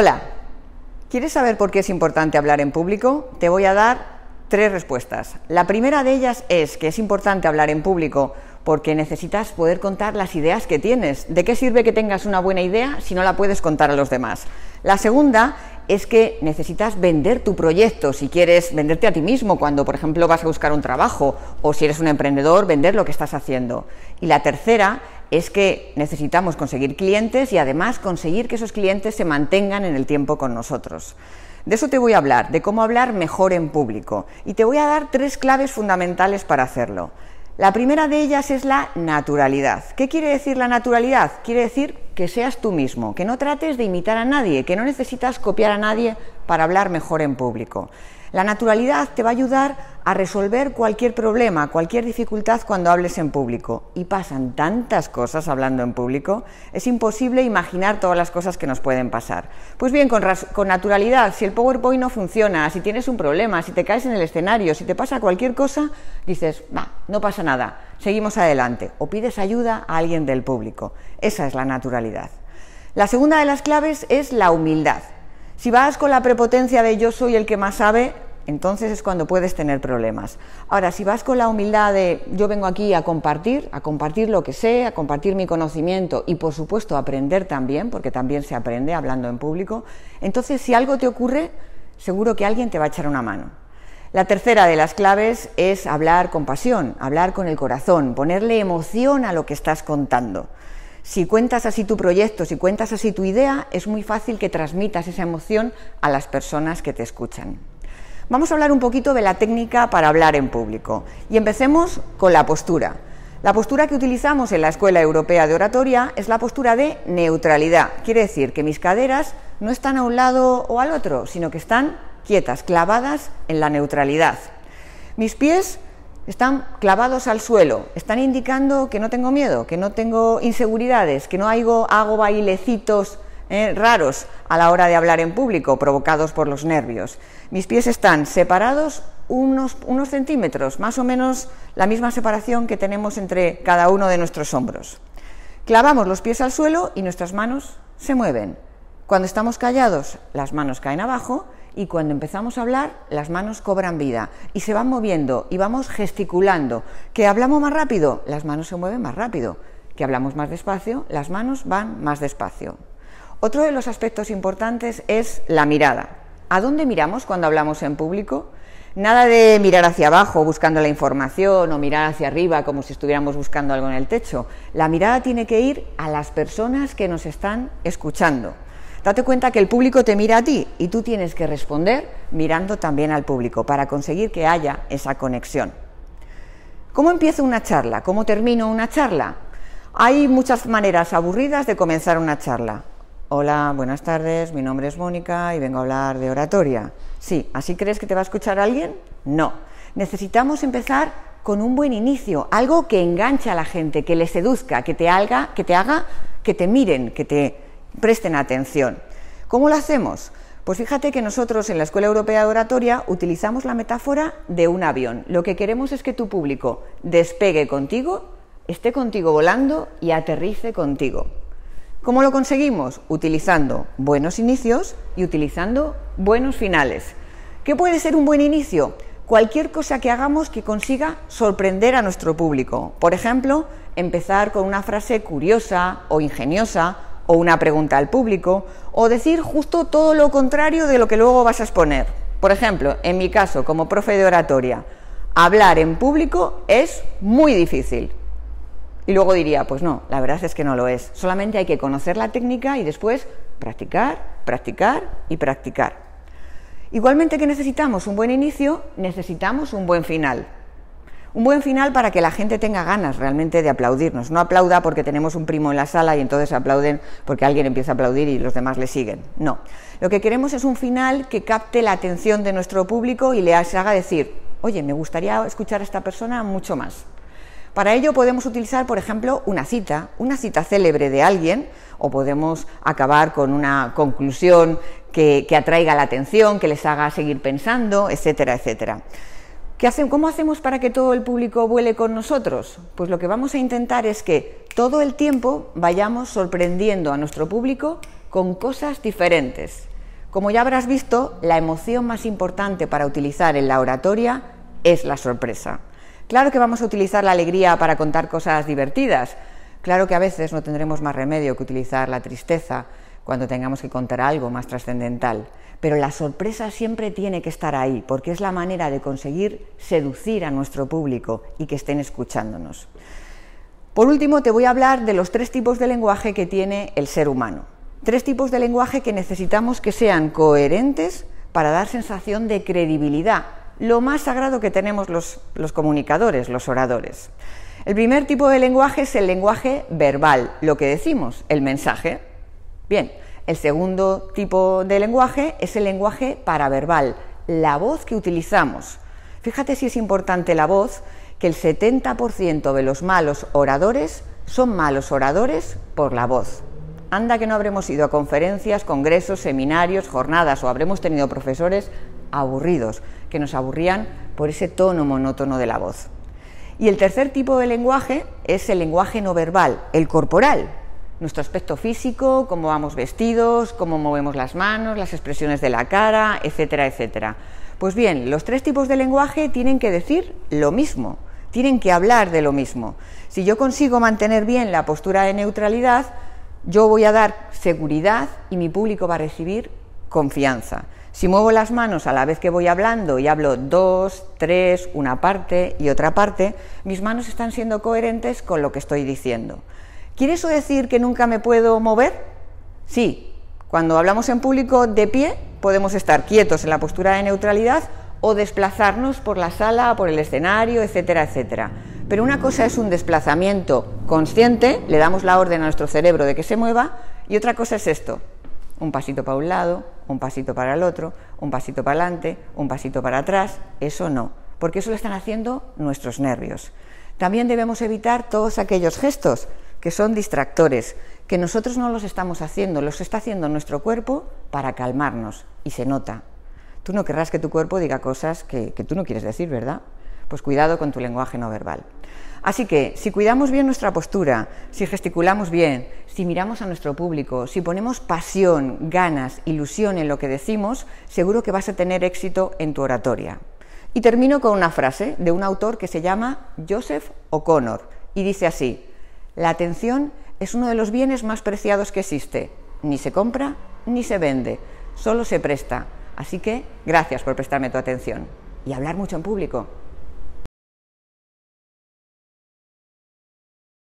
Hola, ¿quieres saber por qué es importante hablar en público? Te voy a dar tres respuestas. La primera de ellas es que es importante hablar en público porque necesitas poder contar las ideas que tienes. ¿De qué sirve que tengas una buena idea si no la puedes contar a los demás? La segunda es que necesitas vender tu proyecto, si quieres venderte a ti mismo cuando, por ejemplo, vas a buscar un trabajo o si eres un emprendedor, vender lo que estás haciendo. Y la tercera es que necesitamos conseguir clientes y además conseguir que esos clientes se mantengan en el tiempo con nosotros. De eso te voy a hablar, de cómo hablar mejor en público. Y te voy a dar tres claves fundamentales para hacerlo. La primera de ellas es la naturalidad. ¿Qué quiere decir la naturalidad? Quiere decir que seas tú mismo, que no trates de imitar a nadie, que no necesitas copiar a nadie para hablar mejor en público. La naturalidad te va a ayudar a resolver cualquier problema, cualquier dificultad cuando hables en público. Y pasan tantas cosas hablando en público, es imposible imaginar todas las cosas que nos pueden pasar. Pues bien, con, naturalidad, si el PowerPoint no funciona, si tienes un problema, si te caes en el escenario, si te pasa cualquier cosa, dices, va, no pasa nada, seguimos adelante. O pides ayuda a alguien del público. Esa es la naturalidad. La segunda de las claves es la humildad. Si vas con la prepotencia de yo soy el que más sabe, entonces es cuando puedes tener problemas. Ahora, si vas con la humildad de yo vengo aquí a compartir, a compartir lo que sé, a compartir mi conocimiento y por supuesto aprender también, porque también se aprende hablando en público, entonces si algo te ocurre, seguro que alguien te va a echar una mano. La tercera de las claves es hablar con pasión, hablar con el corazón, ponerle emoción a lo que estás contando. Si cuentas así tu proyecto, si cuentas así tu idea, es muy fácil que transmitas esa emoción a las personas que te escuchan. Vamos a hablar un poquito de la técnica para hablar en público y empecemos con la postura. La postura que utilizamos en la Escuela Europea de Oratoria es la postura de neutralidad. Quiere decir que mis caderas no están a un lado o al otro, sino que están quietas, clavadas en la neutralidad. Mis pies están clavados al suelo, están indicando que no tengo miedo, que no tengo inseguridades, que no hago, hago bailecitos eh, raros a la hora de hablar en público, provocados por los nervios. Mis pies están separados unos, unos centímetros, más o menos la misma separación que tenemos entre cada uno de nuestros hombros. Clavamos los pies al suelo y nuestras manos se mueven. Cuando estamos callados, las manos caen abajo y cuando empezamos a hablar, las manos cobran vida y se van moviendo y vamos gesticulando. Que hablamos más rápido, las manos se mueven más rápido. Que hablamos más despacio, las manos van más despacio. Otro de los aspectos importantes es la mirada. ¿A dónde miramos cuando hablamos en público? Nada de mirar hacia abajo buscando la información o mirar hacia arriba como si estuviéramos buscando algo en el techo. La mirada tiene que ir a las personas que nos están escuchando. Date cuenta que el público te mira a ti y tú tienes que responder mirando también al público para conseguir que haya esa conexión. ¿Cómo empiezo una charla? ¿Cómo termino una charla? Hay muchas maneras aburridas de comenzar una charla. Hola, buenas tardes, mi nombre es Mónica y vengo a hablar de oratoria. Sí, ¿así crees que te va a escuchar alguien? No. Necesitamos empezar con un buen inicio, algo que enganche a la gente, que le seduzca, que te haga, que te haga, que te miren, que te presten atención. ¿Cómo lo hacemos? Pues fíjate que nosotros en la Escuela Europea de Oratoria utilizamos la metáfora de un avión. Lo que queremos es que tu público despegue contigo, esté contigo volando y aterrice contigo. ¿Cómo lo conseguimos? Utilizando buenos inicios y utilizando buenos finales. ¿Qué puede ser un buen inicio? Cualquier cosa que hagamos que consiga sorprender a nuestro público. Por ejemplo, empezar con una frase curiosa o ingeniosa o una pregunta al público o decir justo todo lo contrario de lo que luego vas a exponer. Por ejemplo, en mi caso, como profe de oratoria, hablar en público es muy difícil. Y luego diría, pues no, la verdad es que no lo es. Solamente hay que conocer la técnica y después practicar, practicar y practicar. Igualmente que necesitamos un buen inicio, necesitamos un buen final. Un buen final para que la gente tenga ganas realmente de aplaudirnos. No aplauda porque tenemos un primo en la sala y entonces aplauden porque alguien empieza a aplaudir y los demás le siguen. No. Lo que queremos es un final que capte la atención de nuestro público y le haga decir, oye, me gustaría escuchar a esta persona mucho más. Para ello podemos utilizar, por ejemplo, una cita, una cita célebre de alguien, o podemos acabar con una conclusión que, atraiga la atención, que les haga seguir pensando, etcétera, etcétera. ¿Qué ¿Cómo hacemos para que todo el público vuele con nosotros? Pues lo que vamos a intentar es que todo el tiempo vayamos sorprendiendo a nuestro público con cosas diferentes. Como ya habrás visto, la emoción más importante para utilizar en la oratoria es la sorpresa. Claro que vamos a utilizar la alegría para contar cosas divertidas. Claro que a veces no tendremos más remedio que utilizar la tristeza cuando tengamos que contar algo más trascendental. Pero la sorpresa siempre tiene que estar ahí, porque es la manera de conseguir seducir a nuestro público y que estén escuchándonos. Por último, te voy a hablar de los tres tipos de lenguaje que tiene el ser humano. Tres tipos de lenguaje que necesitamos que sean coherentes para dar sensación de credibilidad lo más sagrado que tenemos los, comunicadores, los oradores. El primer tipo de lenguaje es el lenguaje verbal, lo que decimos, el mensaje. Bien, el segundo tipo de lenguaje es el lenguaje paraverbal, la voz que utilizamos. Fíjate si es importante la voz, que el 70% de los malos oradores son malos oradores por la voz. Anda que no habremos ido a conferencias, congresos, seminarios, jornadas o habremos tenido profesores aburridos, que nos aburrían por ese tono monótono de la voz. Y el tercer tipo de lenguaje es el lenguaje no verbal, el corporal, nuestro aspecto físico, cómo vamos vestidos, cómo movemos las manos, las expresiones de la cara, etcétera, etcétera. Pues bien, los tres tipos de lenguaje tienen que decir lo mismo, tienen que hablar de lo mismo. Si yo consigo mantener bien la postura de neutralidad, yo voy a dar seguridad y mi público va a recibir confianza. Si muevo las manos a la vez que voy hablando y hablo dos, tres, una parte y otra parte, mis manos están siendo coherentes con lo que estoy diciendo. ¿Quiere eso decir que nunca me puedo mover? Sí. Cuando hablamos en público de pie, podemos estar quietos en la postura de neutralidad o desplazarnos por la sala, por el escenario, etcétera, etcétera. Pero una cosa es un desplazamiento consciente, le damos la orden a nuestro cerebro de que se mueva, y otra cosa es esto, un pasito para un lado, un pasito para el otro, un pasito para adelante, un pasito para atrás, eso no, porque eso lo están haciendo nuestros nervios. También debemos evitar todos aquellos gestos que son distractores, que nosotros no los estamos haciendo, los está haciendo nuestro cuerpo para calmarnos y se nota. Tú no querrás que tu cuerpo diga cosas que, que tú no quieres decir, ¿verdad? Pues cuidado con tu lenguaje no verbal. Así que si cuidamos bien nuestra postura, si gesticulamos bien, si miramos a nuestro público, si ponemos pasión, ganas, ilusión en lo que decimos, seguro que vas a tener éxito en tu oratoria. Y termino con una frase de un autor que se llama Joseph O'Connor y dice así, la atención es uno de los bienes más preciados que existe, ni se compra ni se vende, solo se presta. Así que gracias por prestarme tu atención y hablar mucho en público.